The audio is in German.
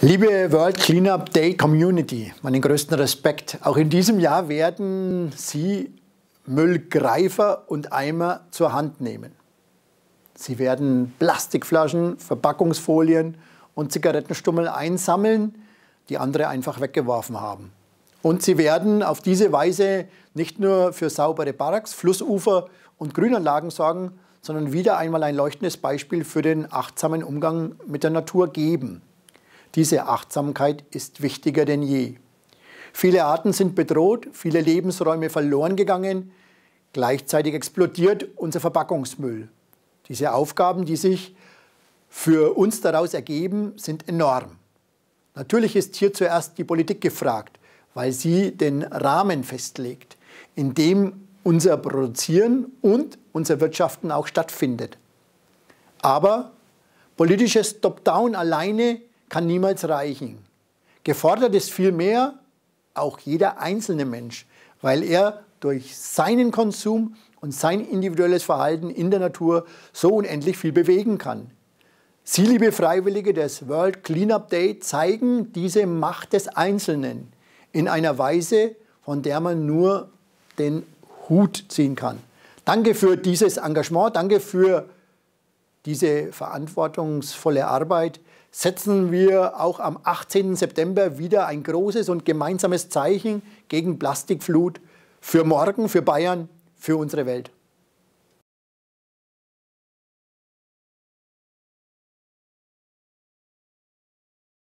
Liebe World Cleanup Day Community, meinen größten Respekt. Auch in diesem Jahr werden Sie Müllgreifer und Eimer zur Hand nehmen. Sie werden Plastikflaschen, Verpackungsfolien und Zigarettenstummel einsammeln, die andere einfach weggeworfen haben. Und Sie werden auf diese Weise nicht nur für saubere Barracks, Flussufer und Grünanlagen sorgen, sondern wieder einmal ein leuchtendes Beispiel für den achtsamen Umgang mit der Natur geben. Diese Achtsamkeit ist wichtiger denn je. Viele Arten sind bedroht, viele Lebensräume verloren gegangen, gleichzeitig explodiert unser Verpackungsmüll. Diese Aufgaben, die sich für uns daraus ergeben, sind enorm. Natürlich ist hier zuerst die Politik gefragt, weil sie den Rahmen festlegt, in dem unser Produzieren und unser Wirtschaften auch stattfindet. Aber politisches Top-Down alleine kann niemals reichen. Gefordert ist vielmehr auch jeder einzelne Mensch, weil er durch seinen Konsum und sein individuelles Verhalten in der Natur so unendlich viel bewegen kann. Sie, liebe Freiwillige des World Cleanup Day, zeigen diese Macht des Einzelnen in einer Weise, von der man nur den Hut ziehen kann. Danke für dieses Engagement, danke für diese verantwortungsvolle Arbeit, setzen wir auch am 18. September wieder ein großes und gemeinsames Zeichen gegen Plastikflut für morgen, für Bayern, für unsere Welt.